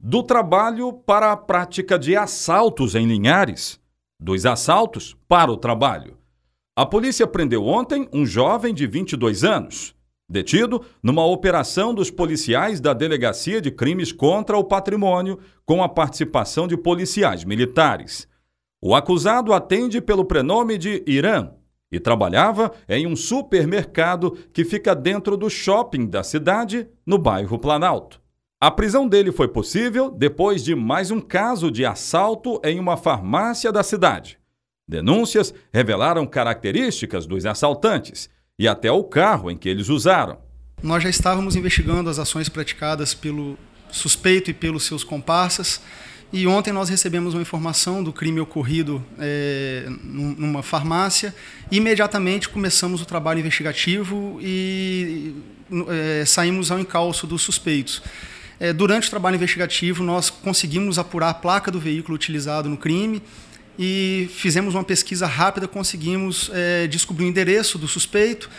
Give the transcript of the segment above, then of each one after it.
Do trabalho para a prática de assaltos em Linhares. dos assaltos para o trabalho. A polícia prendeu ontem um jovem de 22 anos, detido numa operação dos policiais da Delegacia de Crimes contra o Patrimônio, com a participação de policiais militares. O acusado atende pelo prenome de Irã e trabalhava em um supermercado que fica dentro do shopping da cidade, no bairro Planalto. A prisão dele foi possível depois de mais um caso de assalto em uma farmácia da cidade. Denúncias revelaram características dos assaltantes e até o carro em que eles usaram. Nós já estávamos investigando as ações praticadas pelo suspeito e pelos seus comparsas. E ontem nós recebemos uma informação do crime ocorrido é, numa farmácia. Imediatamente começamos o trabalho investigativo e é, saímos ao encalço dos suspeitos. É, durante o trabalho investigativo, nós conseguimos apurar a placa do veículo utilizado no crime e fizemos uma pesquisa rápida, conseguimos é, descobrir o endereço do suspeito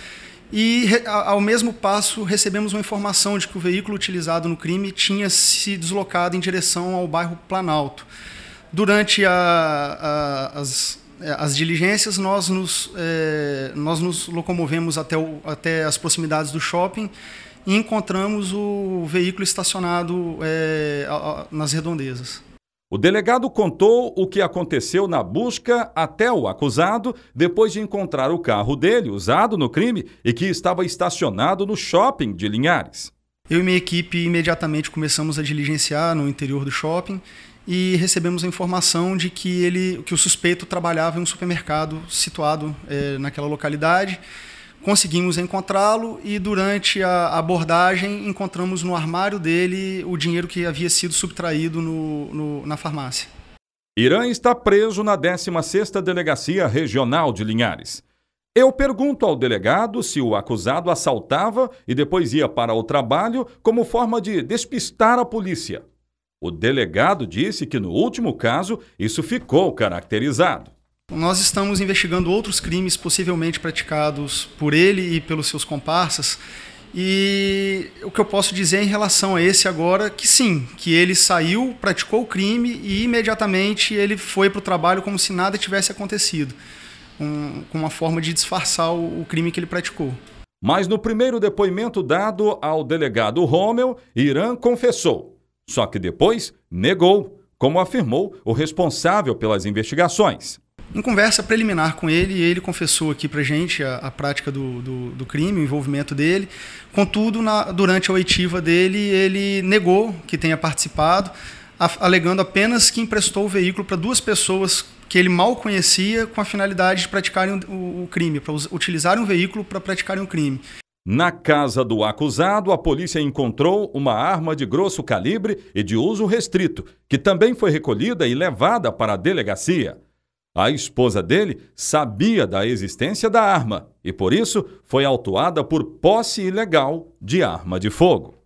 e, ao mesmo passo, recebemos uma informação de que o veículo utilizado no crime tinha se deslocado em direção ao bairro Planalto. Durante a, a, as, é, as diligências, nós nos, é, nós nos locomovemos até, o, até as proximidades do shopping e encontramos o veículo estacionado é, nas redondezas. O delegado contou o que aconteceu na busca até o acusado depois de encontrar o carro dele usado no crime e que estava estacionado no shopping de Linhares. Eu e minha equipe imediatamente começamos a diligenciar no interior do shopping e recebemos a informação de que ele, que o suspeito trabalhava em um supermercado situado é, naquela localidade Conseguimos encontrá-lo e, durante a abordagem, encontramos no armário dele o dinheiro que havia sido subtraído no, no, na farmácia. Irã está preso na 16ª Delegacia Regional de Linhares. Eu pergunto ao delegado se o acusado assaltava e depois ia para o trabalho como forma de despistar a polícia. O delegado disse que no último caso isso ficou caracterizado. Nós estamos investigando outros crimes possivelmente praticados por ele e pelos seus comparsas. E o que eu posso dizer em relação a esse agora, que sim, que ele saiu, praticou o crime e imediatamente ele foi para o trabalho como se nada tivesse acontecido, com uma forma de disfarçar o, o crime que ele praticou. Mas no primeiro depoimento dado ao delegado Rommel, Irã confessou, só que depois negou, como afirmou o responsável pelas investigações. Em conversa preliminar com ele, ele confessou aqui para gente a, a prática do, do, do, crime, o envolvimento dele. Contudo, na, durante a oitiva dele, ele negou que tenha participado, alegando apenas que emprestou o veículo para duas pessoas que ele mal conhecia com a finalidade de praticarem o, o crime, para utilizarem um veículo para praticarem o crime. Na casa do acusado, a polícia encontrou uma arma de grosso calibre e de uso restrito, que também foi recolhida e levada para a delegacia. A esposa dele sabia da existência da arma e, por isso, foi autuada por posse ilegal de arma de fogo.